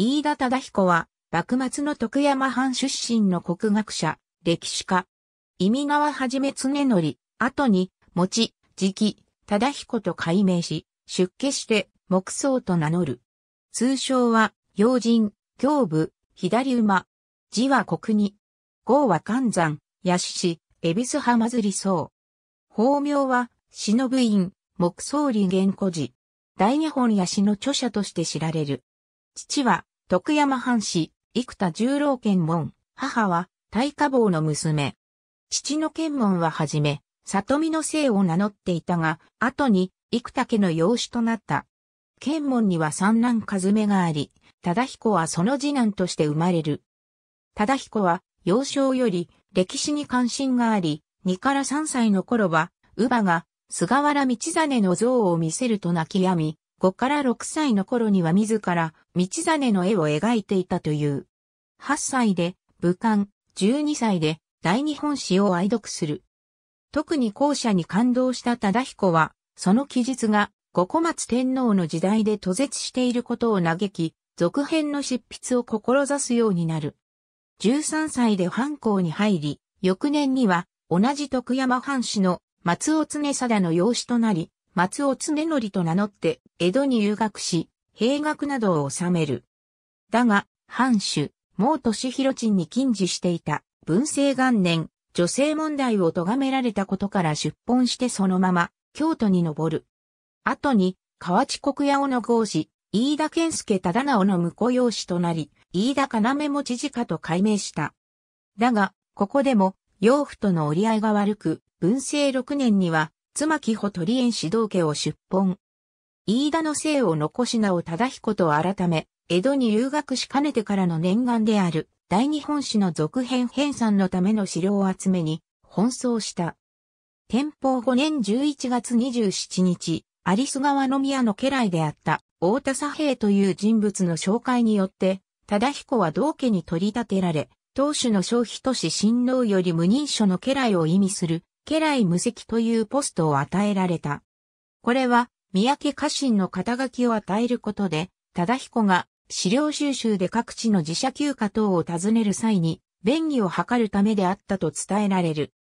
飯田忠彦は、幕末の徳山藩出身の国学者、歴史家。意味川はじめ常則、後に、持、時期、忠彦と改名し、出家して、木僧と名乗る。通称は、洋人、胸部、左馬。字は国に。号は寒山、八市、恵比寿浜釣り僧。法名は、忍院、木僧林玄古寺。大日本八市の著者として知られる。父は、徳山藩士、生田十郎剣門、母は、大家坊の娘。父の剣門ははじめ、里見の姓を名乗っていたが、後に、生田家の養子となった。剣門には三男和めがあり、忠彦はその次男として生まれる。忠彦は、幼少より、歴史に関心があり、2から3歳の頃は、乳母が、菅原道真の像を見せると泣き止み、5から6歳の頃には自ら道真の絵を描いていたという。8歳で武漢、12歳で大日本史を愛読する。特に後者に感動した忠彦は、その記述が五小松天皇の時代で途絶していることを嘆き、続編の執筆を志すようになる。13歳で藩校に入り、翌年には同じ徳山藩士の松尾常貞の養子となり、松尾常則と名乗って、江戸に留学し、兵学などを治める。だが、藩主、毛利弘鎮に禁似していた、文政元年、女性問題を咎められたことから出奔してそのまま、京都に登る。後に、河内国屋尾の郷士、飯田健介忠直の婿養子となり、飯田も持事家と改名した。だが、ここでも、養父との折り合いが悪く、文政6年には、妻木穂鳥園指導家を出奔。飯田の姓を残しなお忠彦と改め、江戸に留学しかねてからの念願である、大日本史の続編編纂のための資料を集めに、奔走した。天保5年11月27日、有栖川宮の家来であった太田佐平という人物の紹介によって、忠彦は道家に取り立てられ、当主の消費都市親王より無認書の家来を意味する家来無責というポストを与えられた。これは、三宅家臣の肩書きを与えることで、忠彦が資料収集で各地の自社休暇等を訪ねる際に、便宜を図るためであったと伝えられる。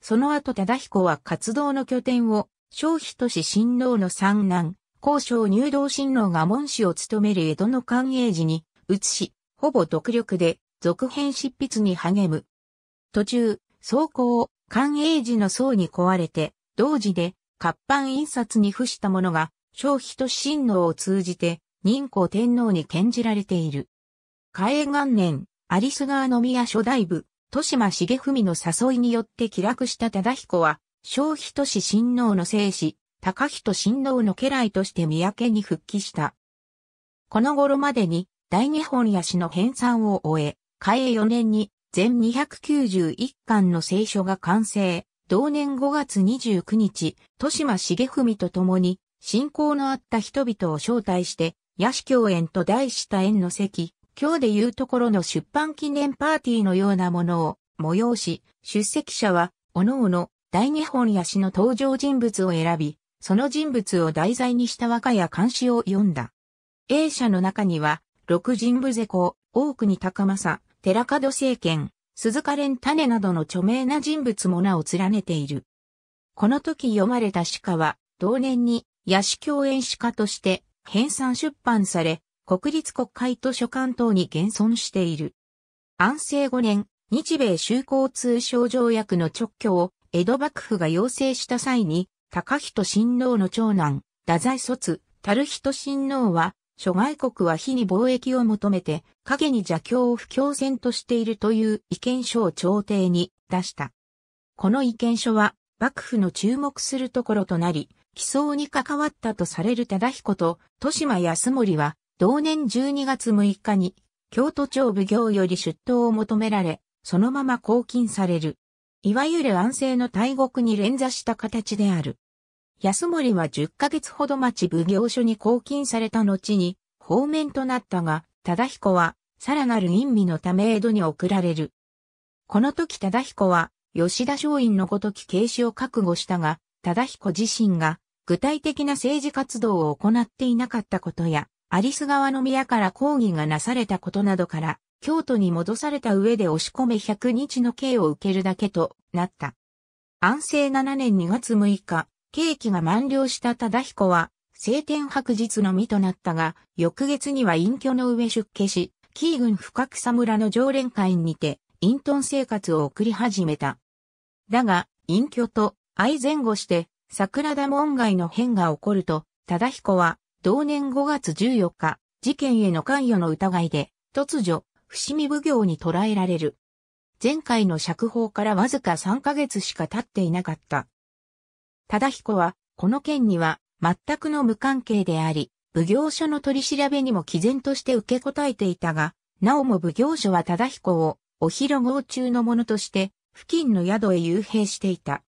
その後忠彦は活動の拠点を、消費都市新郎の三男、交渉入道新郎が門主を務める江戸の寛永寺に移し、ほぼ独力で続編執筆に励む。途中、走行、寛永寺の層に壊れて、同時で活版印刷に付したものが、消費と親王を通じて、任皇天皇に献じられている。嘉永元年、有栖川宮初代部、豊島重文の誘いによって気落した忠彦は、小人市親王の生死、高人親王の家来として三宅に復帰した。この頃までに、大日本屋史の編纂を終え、嘉永四年に全291巻の聖書が完成。同年5月29日、豊島重文と共に、信仰のあった人々を招待して、野市教園と題した縁の席、今日でいうところの出版記念パーティーのようなものを催し、出席者は、各々、大日本野市の登場人物を選び、その人物を題材にした和歌や漢詩を読んだ。A 社の中には、六人部世公、大国高政、寺門政権、鈴鹿連種などの著名な人物も名を連ねている。この時読まれた鹿は、同年に、野史共演鹿として、編纂出版され、国立国会図書館等に現存している。安政5年、日米修好通商条約の直挙を、江戸幕府が要請した際に、高人親王の長男、太宰卒、樽人親王は、諸外国は非に貿易を求めて、影に邪教を不協。戦としているという意見書を朝廷に出した。この意見書は、幕府の注目するところとなり、起草に関わったとされる忠彦と、豊島康盛は、同年12月6日に、京都庁奉行より出頭を求められ、そのまま拘禁される。いわゆる安政の大国に連座した形である。安森は10ヶ月ほど待ち奉行所に拘禁された後に、方面となったが、忠彦は、さらなる吟味のため江戸に送られる。この時忠彦は、吉田松陰のごとき軽視を覚悟したが、忠彦自身が、具体的な政治活動を行っていなかったことや、アリス川の宮から抗議がなされたことなどから、京都に戻された上で押し込め100日の刑を受けるだけとなった。安政7年2月6日、刑期が満了した忠彦は、晴天白日の身となったが、翌月には隠居の上出家し、キー郡深草村の常連会にて、隠遁生活を送り始めた。だが、隠居と愛前後して、桜田門外の変が起こると、忠彦は、同年5月14日、事件への関与の疑いで、突如、伏見奉行に捕らえられる。前回の釈放からわずか3ヶ月しか経っていなかった忠彦は、この件には全くの無関係であり、奉行所の取り調べにも毅然として受け答えていたが、なおも奉行所は忠彦を、お広号中のものとして、付近の宿へ幽閉していた。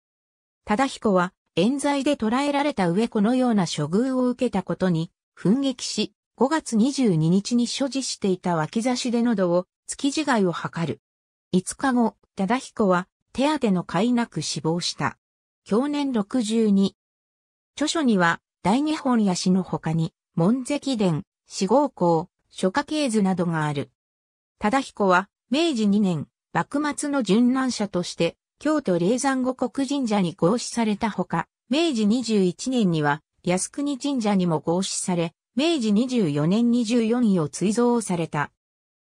忠彦は、冤罪で捕らえられた上このような処遇を受けたことに、奮撃し、5月22日に所持していた脇差しで喉を、月地害を図る。5日後、忠彦は、手当の甲斐なく死亡した。享年62。著書には、大日本や詩の他に、門跡伝、四号校、諸家系図などがある。忠彦は、明治2年、幕末の殉難者として、京都霊山五国神社に合祀されたほか、明治21年には、靖国神社にも合祀され、明治24年24位を追贈された。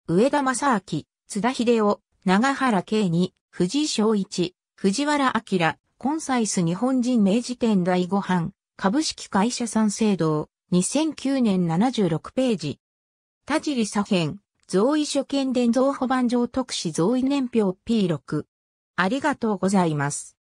上田正明、津田秀夫、長原慶二、藤井昭一、藤原明、コンサイス日本人明治店第5版、株式会社三省堂、2009年76ページ。田尻左辺、増意所見伝造、保番上特使増意年表 P6。ありがとうございます。